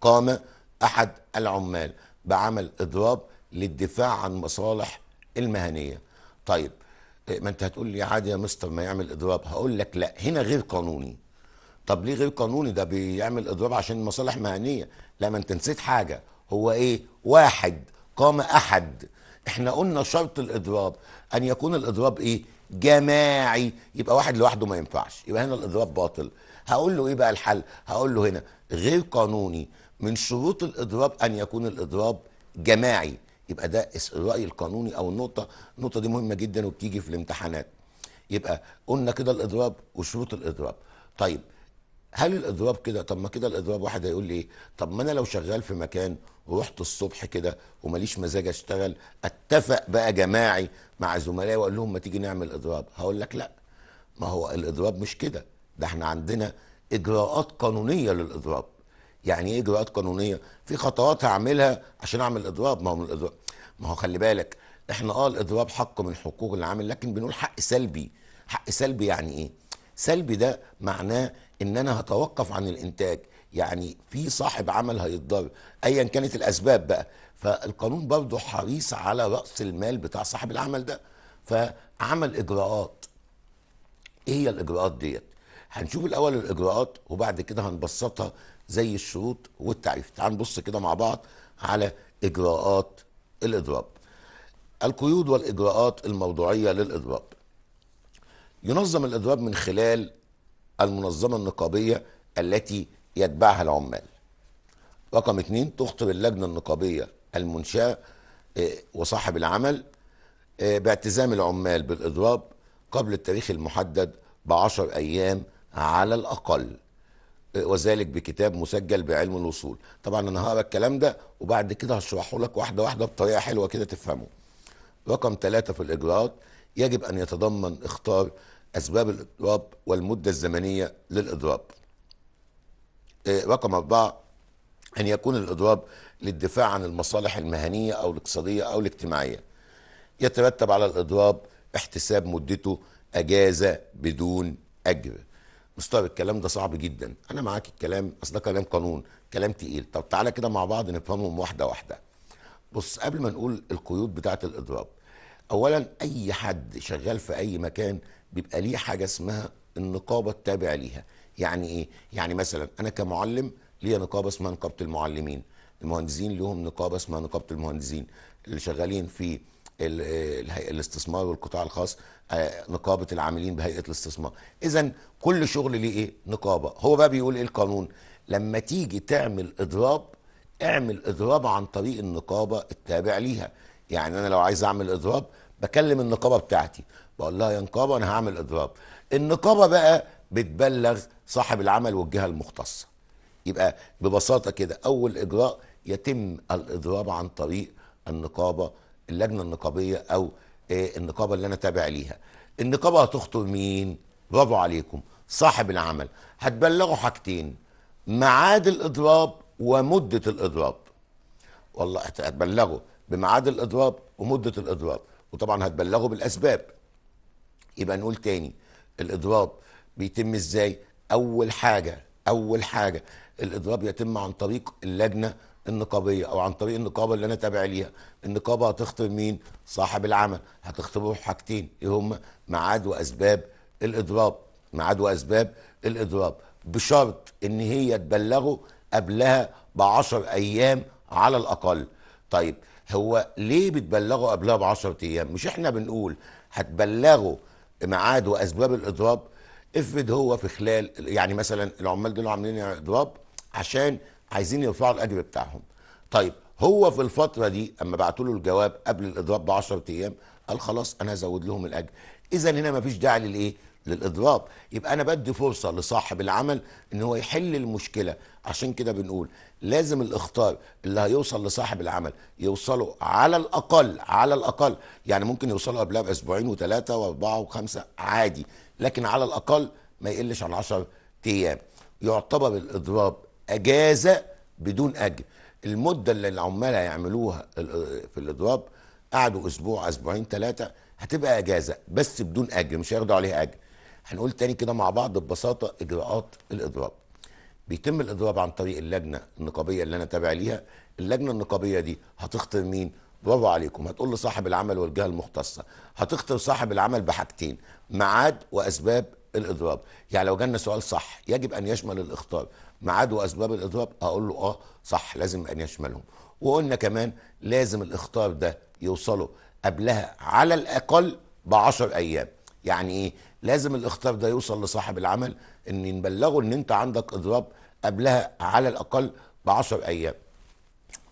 قام احد العمال بعمل اضراب للدفاع عن مصالح المهنيه طيب إيه، ما انت هتقول لي عادي يا مستر ما يعمل اضراب هقول لك لا هنا غير قانوني طب ليه غير قانوني ده بيعمل اضراب عشان مصالح مهنيه لا ما انت نسيت حاجه هو ايه واحد قام احد احنا قلنا شرط الاضراب ان يكون الاضراب ايه جماعي يبقى واحد لوحده ما ينفعش يبقى هنا الاضراب باطل هقول له ايه بقى الحل هقول له هنا غير قانوني من شروط الاضراب ان يكون الاضراب جماعي يبقى ده الراي القانوني او النقطه النقطه دي مهمه جدا وبتيجي في الامتحانات يبقى قلنا كده الاضراب وشروط الاضراب طيب هل الاضراب كده طب ما كده الاضراب واحد هيقول لي ايه طب ما انا لو شغال في مكان ورحت الصبح كده وماليش مزاج اشتغل اتفق بقى جماعي مع زملائي واقول لهم ما تيجي نعمل اضراب هقول لك لا ما هو الاضراب مش كده ده احنا عندنا اجراءات قانونيه للاضراب يعني ايه اجراءات قانونيه في خطوات هعملها عشان اعمل اضراب ما هو من الاضراب ما هو خلي بالك احنا اه الاضراب حق من حقوق العامل لكن بنقول حق سلبي حق سلبي يعني ايه سلبي ده معناه ان انا هتوقف عن الانتاج يعني في صاحب عمل هيتضرر ايا كانت الاسباب بقى فالقانون برضه حريص على راس المال بتاع صاحب العمل ده فعمل اجراءات ايه هي الاجراءات ديت هنشوف الاول الاجراءات وبعد كده هنبسطها زي الشروط والتعريف تعال نبص كده مع بعض على اجراءات الاضراب القيود والاجراءات الموضوعيه للاضراب ينظم الاضراب من خلال المنظمه النقابيه التي يتبعها العمال رقم اثنين تخطر اللجنة النقابية المنشأة آه، وصاحب العمل آه، باعتزام العمال بالإضراب قبل التاريخ المحدد بعشر أيام على الأقل آه، وذلك بكتاب مسجل بعلم الوصول طبعا انا هقرا الكلام ده وبعد كده هشرحه لك واحده واحده بطريقه حلوه كده تفهمه رقم ثلاثة في الإجراءات يجب أن يتضمن إختار أسباب الإضراب والمدة الزمنية للإضراب آه، رقم أربعة أن يكون الإضراب للدفاع عن المصالح المهنية أو الاقتصادية أو الاجتماعية يترتب على الإضراب احتساب مدته أجازة بدون أجر مستوى الكلام ده صعب جدا أنا معاك الكلام أصل ده كلام قانون كلام تقيل طب تعالى كده مع بعض نفهمهم واحدة واحدة بص قبل ما نقول القيود بتاعة الإضراب أولا أي حد شغال في أي مكان بيبقى ليه حاجة اسمها النقابة التابعة ليها يعني ايه يعني مثلا انا كمعلم ليا نقابه اسمها نقابه المعلمين المهندسين لهم نقابه اسمها نقابه المهندسين اللي شغالين في الاستثمار والقطاع الخاص آه، نقابه العاملين بهيئه الاستثمار اذا كل شغل ليه ايه نقابه هو بقى بيقول ايه القانون لما تيجي تعمل اضراب اعمل اضراب عن طريق النقابه التابع ليها يعني انا لو عايز اعمل اضراب بكلم النقابه بتاعتي بقول لها يا نقابه انا هعمل اضراب النقابه بقى بتبلغ صاحب العمل والجهه المختصه يبقى ببساطه كده اول اجراء يتم الاضراب عن طريق النقابه اللجنه النقابيه او آه، النقابه اللي انا تابع ليها النقابه هتخطر مين برافو عليكم صاحب العمل هتبلغه حاجتين ميعاد الاضراب ومده الاضراب والله هتبلغه بميعاد الاضراب ومده الاضراب وطبعا هتبلغه بالاسباب يبقى نقول تاني الاضراب بيتم ازاي اول حاجه اول حاجه الاضراب يتم عن طريق اللجنه النقابيه او عن طريق النقابه اللي انا تابع ليها النقابه هتختبر مين صاحب العمل هتختبره حاجتين ايه هم ميعاد واسباب الاضراب ميعاد واسباب الاضراب بشرط ان هي تبلغه قبلها 10 ايام على الاقل طيب هو ليه بتبلغه قبلها 10 ايام مش احنا بنقول هتبلغه ميعاد واسباب الاضراب افرض هو في خلال يعني مثلا العمال دول عاملين اضراب عشان عايزين يرفعوا الاجر بتاعهم طيب هو في الفتره دي اما بعتوا له الجواب قبل الاضراب ب 10 ايام قال خلاص انا هزود لهم الاجر اذا هنا ما فيش داعي للايه للاضراب يبقى انا بدي فرصه لصاحب العمل ان هو يحل المشكله عشان كده بنقول لازم الاخطار اللي هيوصل لصاحب العمل يوصلوا على الاقل على الاقل يعني ممكن يوصلوا قبلها باسبوعين وثلاثه واربعه وخمسه عادي لكن على الاقل ما يقلش عن 10 ايام يعتبر الاضراب اجازه بدون اجر المده اللي العمال هيعملوها في الاضراب قعدوا اسبوع اسبوعين ثلاثه هتبقى اجازه بس بدون اجر مش هياخدوا عليها اجر هنقول تاني كده مع بعض ببساطه اجراءات الاضراب بيتم الاضراب عن طريق اللجنه النقابيه اللي انا تابع ليها اللجنه النقابيه دي هتخطر مين برافو عليكم هتقول لصاحب العمل والجهه المختصه هتختار صاحب العمل بحاجتين ميعاد واسباب الاضراب يعني لو جالنا سؤال صح يجب ان يشمل الاخطار ميعاد واسباب الاضراب اقول له اه صح لازم ان يشملهم وقلنا كمان لازم الاخطار ده يوصله قبلها على الاقل ب 10 ايام يعني ايه لازم الاخطار ده يوصل لصاحب العمل ان نبلغه ان انت عندك اضراب قبلها على الاقل ب 10 ايام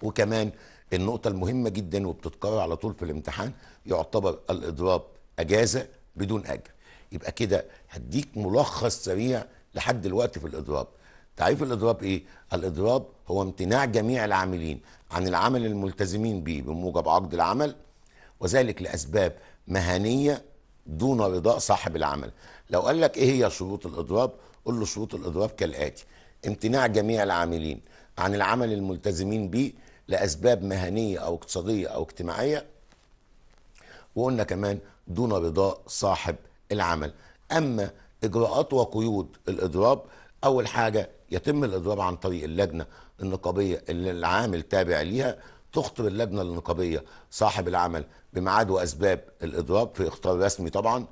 وكمان النقطة المهمة جدا وبتتكرر على طول في الامتحان يعتبر الإضراب أجازة بدون أجر يبقى كده هديك ملخص سريع لحد دلوقتي في الإضراب تعريف الإضراب إيه؟ الإضراب هو امتناع جميع العاملين عن العمل الملتزمين به بموجب عقد العمل وذلك لأسباب مهنية دون رضاء صاحب العمل لو قال لك إيه هي شروط الإضراب قل له شروط الإضراب كالآتي امتناع جميع العاملين عن العمل الملتزمين به لأسباب مهنية أو اقتصادية أو اجتماعية وقلنا كمان دون رضا صاحب العمل أما إجراءات وقيود الإضراب أول حاجة يتم الإضراب عن طريق اللجنة النقابية اللي العامل تابع ليها تخطر اللجنة النقابية صاحب العمل بميعاد وأسباب الإضراب في اختار رسمي طبعا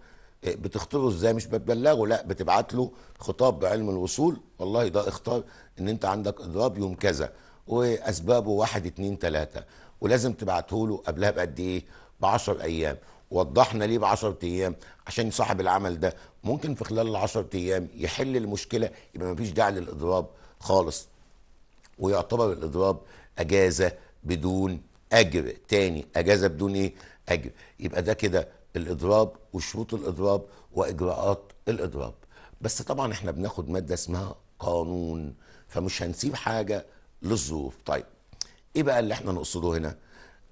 إيه، بتخطره ازاي مش بتبلغه لا بتبعت له خطاب بعلم الوصول والله ده اختار ان انت عندك اضراب يوم كذا واسبابه واحد اتنين تلاته ولازم تبعته له قبلها بقد ايه؟ ب 10 ايام وضحنا ليه ب 10 ايام عشان صاحب العمل ده ممكن في خلال ال 10 ايام يحل المشكله يبقى مفيش داعي للاضراب خالص ويعتبر الاضراب اجازه بدون اجر تاني اجازه بدون ايه؟ اجر يبقى ده كده الاضراب وشروط الاضراب واجراءات الاضراب بس طبعا احنا بناخد ماده اسمها قانون فمش هنسيب حاجه للظروف طيب ايه بقى اللي احنا نقصده هنا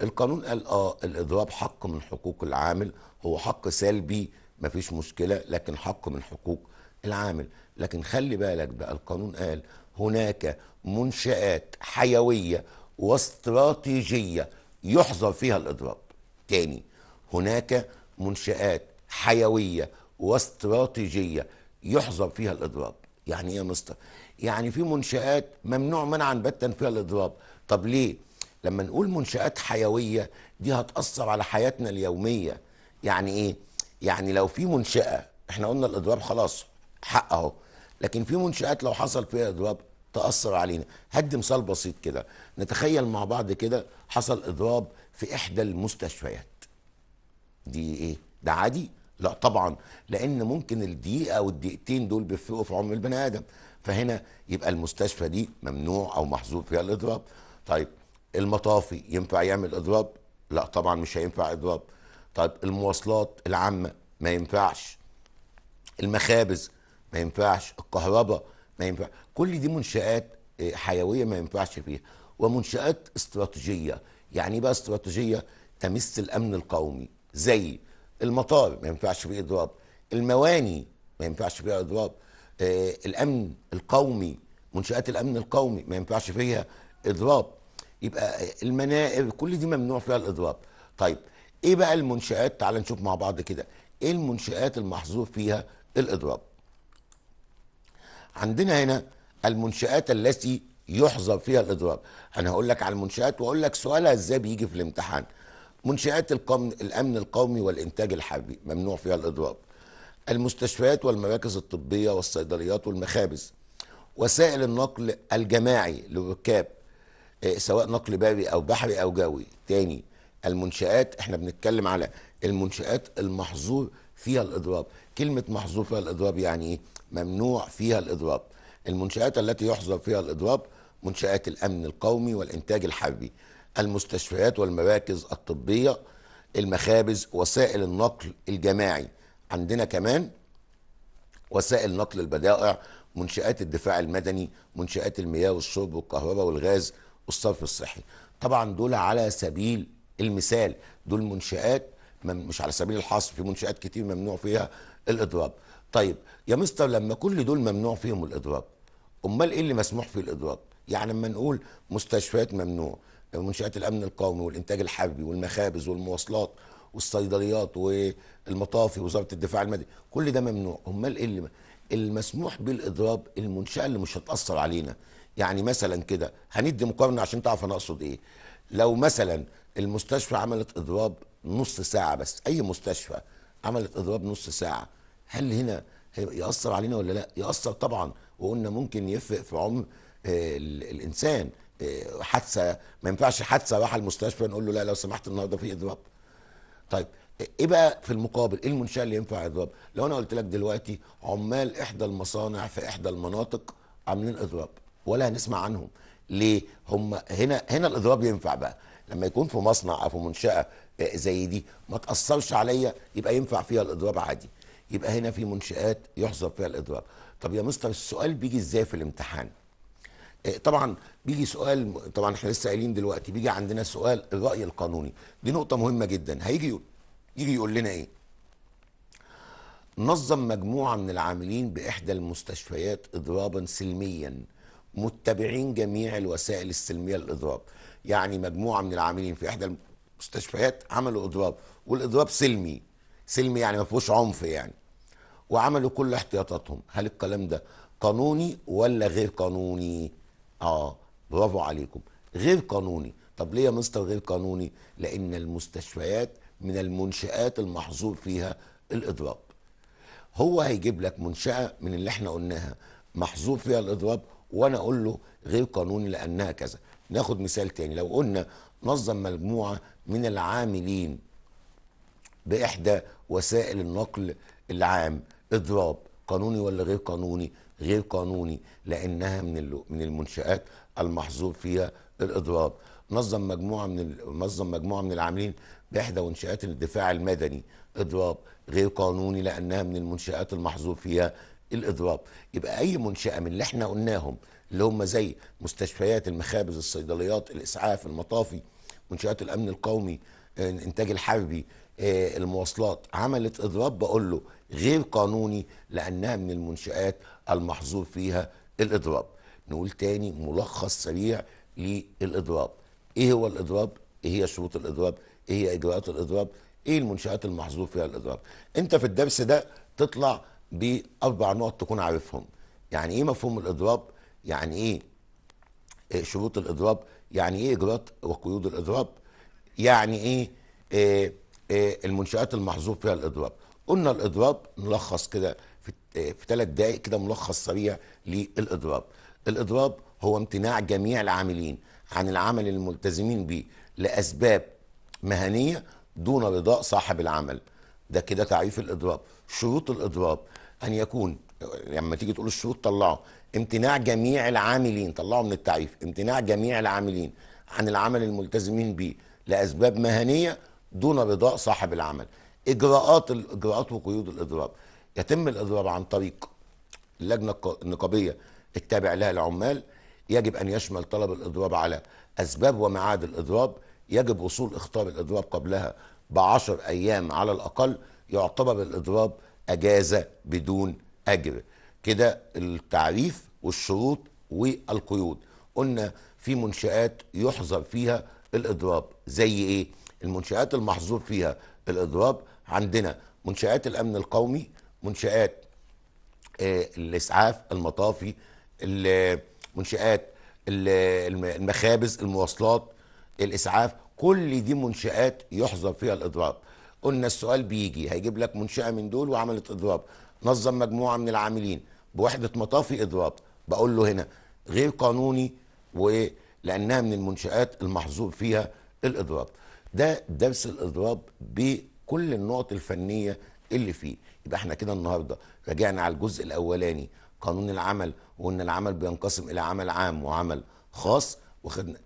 القانون قال اه الاضراب حق من حقوق العامل هو حق سلبي مفيش مشكله لكن حق من حقوق العامل لكن خلي بالك بقى القانون قال هناك منشآت حيوية واستراتيجية يحظر فيها الإضراب تاني هناك منشآت حيوية واستراتيجية يحظر فيها الإضراب يعني إيه يا مستر يعني في منشآت ممنوع منعا باتا فيها الإضراب طب ليه؟ لما نقول منشآت حيوية دي هتأثر على حياتنا اليومية يعني إيه؟ يعني لو في منشأة إحنا قلنا الإضراب خلاص حق أهو لكن في منشآت لو حصل فيها إضراب تأثر علينا هدي مثال بسيط كده نتخيل مع بعض كده حصل إضراب في إحدى المستشفيات دي إيه؟ ده عادي؟ لا طبعا لأن ممكن الدقيقة والدقيقتين دول بيفرقوا في عمر البني آدم فهنا يبقى المستشفى دي ممنوع او محظور فيها الاضراب طيب المطافي ينفع يعمل اضراب لا طبعا مش هينفع اضراب طيب المواصلات العامه ما ينفعش المخابز ما ينفعش الكهرباء ما ينفع كل دي منشآت آه، حيوية ما ينفعش فيها ومنشآت استراتيجية يعني بقى استراتيجية تمس الأمن القومي زي المطار ما ينفعش فيه إضراب المواني ما ينفعش فيها إضراب آه، الامن القومي منشات الامن القومي ما ينفعش فيها اضراب يبقى المناقب كل دي ممنوع فيها الاضراب طيب ايه بقى المنشات تعال نشوف مع بعض كده ايه المنشات المحظور فيها الاضراب عندنا هنا المنشات التي يحظر فيها الاضراب انا هقول لك على المنشات واقول لك سؤالها ازاي بيجي في الامتحان منشات الامن القومي والانتاج الحربي ممنوع فيها الاضراب المستشفيات والمراكز الطبية والصيدليات والمخابز وسائل النقل الجماعي للركاب آه، سواء نقل بري أو بحري أو جوي تاني المنشآت احنا بنتكلم على المنشآت المحظور فيها الإضراب كلمة محظور فيها الإضراب يعني إيه؟ ممنوع فيها الإضراب المنشآت التي يحظر فيها الإضراب منشآت الأمن القومي والإنتاج الحربي المستشفيات والمراكز الطبية المخابز وسائل النقل الجماعي عندنا كمان وسائل نقل البضائع منشآت الدفاع المدني منشآت المياه والشرب والكهرباء والغاز والصرف الصحي طبعا دول على سبيل المثال دول منشآت مش على سبيل الحصر في منشآت كتير ممنوع فيها الإضراب طيب يا مستر لما كل دول ممنوع فيهم الإضراب أمال إيه اللي مسموح فيه الإضراب يعني لما نقول مستشفيات ممنوع منشآت الأمن القومي والإنتاج الحربي والمخابز والمواصلات والصيدليات والمطافي وزاره الدفاع المدني كل ده ممنوع امال ايه المسموح بالاضراب المنشاه اللي مش هتاثر علينا يعني مثلا كده هندي مقارنه عشان تعرف انا اقصد ايه لو مثلا المستشفى عملت اضراب نص ساعه بس اي مستشفى عملت اضراب نص ساعه هل هنا ياثر علينا ولا لا ياثر طبعا وقلنا ممكن يفرق في عمر آه، الانسان آه، حادثه ما ينفعش حادثه راح المستشفى نقول له لا لو سمحت النهارده في اضراب طيب ايه بقى في المقابل ايه المنشاه اللي ينفع اضراب لو انا قلت لك دلوقتي عمال احدى المصانع في احدى المناطق عاملين اضراب ولا هنسمع عنهم ليه هم هنا هنا الاضراب ينفع بقى لما يكون في مصنع او في منشاه آه، زي دي ما تاثرش عليا يبقى ينفع فيها الاضراب عادي يبقى هنا في منشات يحظر فيها الاضراب طب يا مستر السؤال بيجي ازاي في الامتحان آه، طبعا بيجي سؤال طبعا احنا لسه قايلين دلوقتي بيجي عندنا سؤال الراي القانوني دي نقطه مهمه جدا هيجي يجي يقول لنا ايه نظم مجموعه من العاملين باحدى المستشفيات اضرابا سلميا متبعين جميع الوسائل السلميه للاضراب يعني مجموعه من العاملين في احدى المستشفيات عملوا اضراب والاضراب سلمي سلمي يعني ما فيهوش عنف يعني وعملوا كل احتياطاتهم هل الكلام ده قانوني ولا غير قانوني اه برافو عليكم غير قانوني طب ليه يا مستر غير قانوني لان المستشفيات من المنشآت المحظور فيها الإضراب هو هيجيب لك منشأة من اللي احنا قلناها محظور فيها الإضراب وأنا أقول له غير قانوني لأنها كذا ناخد مثال تاني لو قلنا نظم مجموعة من العاملين بإحدى وسائل النقل العام إضراب قانوني ولا غير قانوني غير قانوني لانها من من المنشات المحظور فيها الاضراب نظم مجموعه من نظم مجموعه من العاملين باحدى منشات الدفاع المدني اضراب غير قانوني لانها من المنشات المحظور فيها الاضراب يبقى اي منشاه من اللي احنا قلناهم اللي هم زي مستشفيات المخابز الصيدليات الاسعاف المطافي منشات الامن القومي آه، الانتاج الحربي آه، المواصلات عملت اضراب بقول له غير قانوني لأنها من المنشآت المحظور فيها الإضراب نقول تاني ملخص سريع للإضراب إيه هو الإضراب؟ إيه هي شروط الإضراب؟ إيه هي إجراءات الإضراب؟ إيه المنشآت المحظور فيها الإضراب؟ أنت في الدرس ده تطلع بأربع نقط تكون عارفهم يعني إيه مفهوم الإضراب؟ يعني إيه آه، شروط الإضراب؟ يعني إيه إجراءات وقيود الإضراب؟ يعني إيه, إيه, إيه المنشآت المحظور فيها الإضراب؟ قلنا الاضراب نلخص كده في ثلاث دقائق كده ملخص سريع للاضراب الاضراب هو امتناع جميع العاملين عن العمل الملتزمين به لاسباب مهنيه دون رضاء صاحب العمل ده كده تعريف الاضراب شروط الاضراب ان يكون لما تيجي تقول الشروط طلعه امتناع جميع العاملين طلعه من التعريف امتناع جميع العاملين عن العمل الملتزمين به لاسباب مهنيه دون رضاء صاحب العمل اجراءات الاجراءات وقيود الاضراب يتم الاضراب عن طريق اللجنه النقابيه التابع لها العمال يجب ان يشمل طلب الاضراب على اسباب وميعاد الاضراب يجب وصول اخطار الاضراب قبلها ب ايام على الاقل يعتبر الاضراب اجازه بدون اجر كده التعريف والشروط والقيود قلنا في منشآت يحظر فيها الإضراب زي إيه؟ المنشآت المحظور فيها الإضراب عندنا منشآت الأمن القومي منشآت آه، الإسعاف المطافي منشآت المخابز المواصلات الإسعاف كل دي منشآت يحظر فيها الإضراب قلنا السؤال بيجي هيجيب لك منشأة من دول وعملت إضراب نظم مجموعة من العاملين بوحدة مطافي إضراب بقول له هنا غير قانوني ولأنها من المنشآت المحظور فيها الإضراب ده درس الإضراب بالقانون كل النقط الفنيه اللي فيه يبقى احنا كده النهارده رجعنا على الجزء الاولاني قانون العمل وان العمل بينقسم الى عمل عام وعمل خاص وخدنا